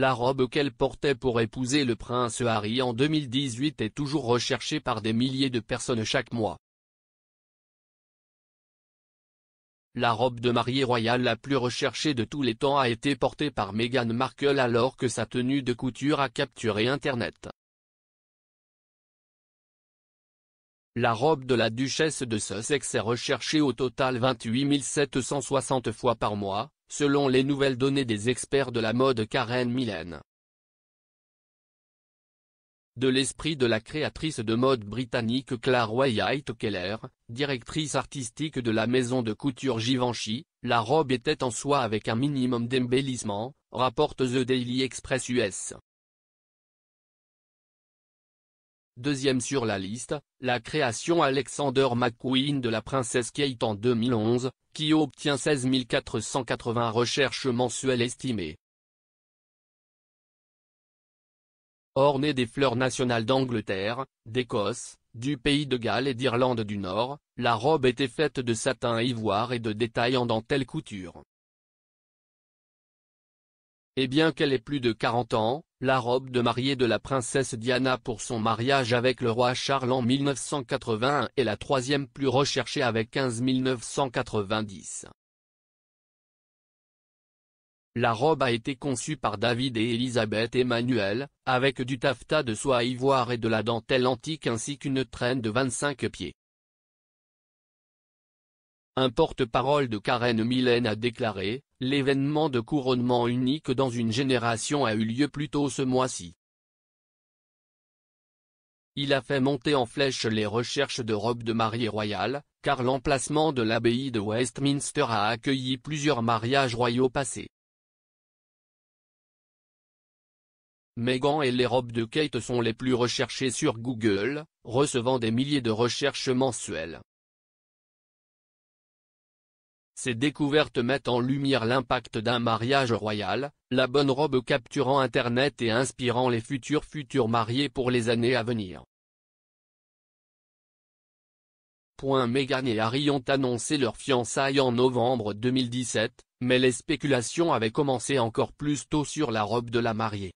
La robe qu'elle portait pour épouser le prince Harry en 2018 est toujours recherchée par des milliers de personnes chaque mois. La robe de mariée royale la plus recherchée de tous les temps a été portée par Meghan Markle alors que sa tenue de couture a capturé Internet. La robe de la duchesse de Sussex est recherchée au total 28 760 fois par mois, selon les nouvelles données des experts de la mode Karen Millen. De l'esprit de la créatrice de mode britannique Claire Wyatt Keller, directrice artistique de la maison de couture Givenchy, la robe était en soie avec un minimum d'embellissement, rapporte The Daily Express US. Deuxième sur la liste, la création Alexander McQueen de la princesse Kate en 2011, qui obtient 16 480 recherches mensuelles estimées. Ornée des fleurs nationales d'Angleterre, d'Écosse, du pays de Galles et d'Irlande du Nord, la robe était faite de satin ivoire et de détails en dentelle couture. Et eh bien qu'elle ait plus de 40 ans, la robe de mariée de la princesse Diana pour son mariage avec le roi Charles en 1981 est la troisième plus recherchée avec 15 990. La robe a été conçue par David et Elisabeth Emmanuel, avec du taffetas de soie ivoire et de la dentelle antique ainsi qu'une traîne de 25 pieds. Un porte-parole de Karen Millen a déclaré, l'événement de couronnement unique dans une génération a eu lieu plus tôt ce mois-ci. Il a fait monter en flèche les recherches de robes de mariée royale, car l'emplacement de l'abbaye de Westminster a accueilli plusieurs mariages royaux passés. Meghan et les robes de Kate sont les plus recherchées sur Google, recevant des milliers de recherches mensuelles. Ces découvertes mettent en lumière l'impact d'un mariage royal, la bonne robe capturant Internet et inspirant les futurs futurs mariés pour les années à venir. Point Meghan et Harry ont annoncé leur fiançailles en novembre 2017, mais les spéculations avaient commencé encore plus tôt sur la robe de la mariée.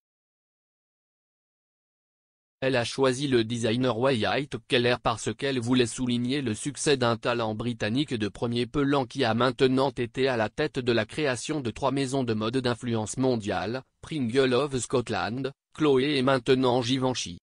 Elle a choisi le designer Wyatt Keller parce qu'elle voulait souligner le succès d'un talent britannique de premier plan qui a maintenant été à la tête de la création de trois maisons de mode d'influence mondiale, Pringle of Scotland, Chloé et maintenant Givenchy.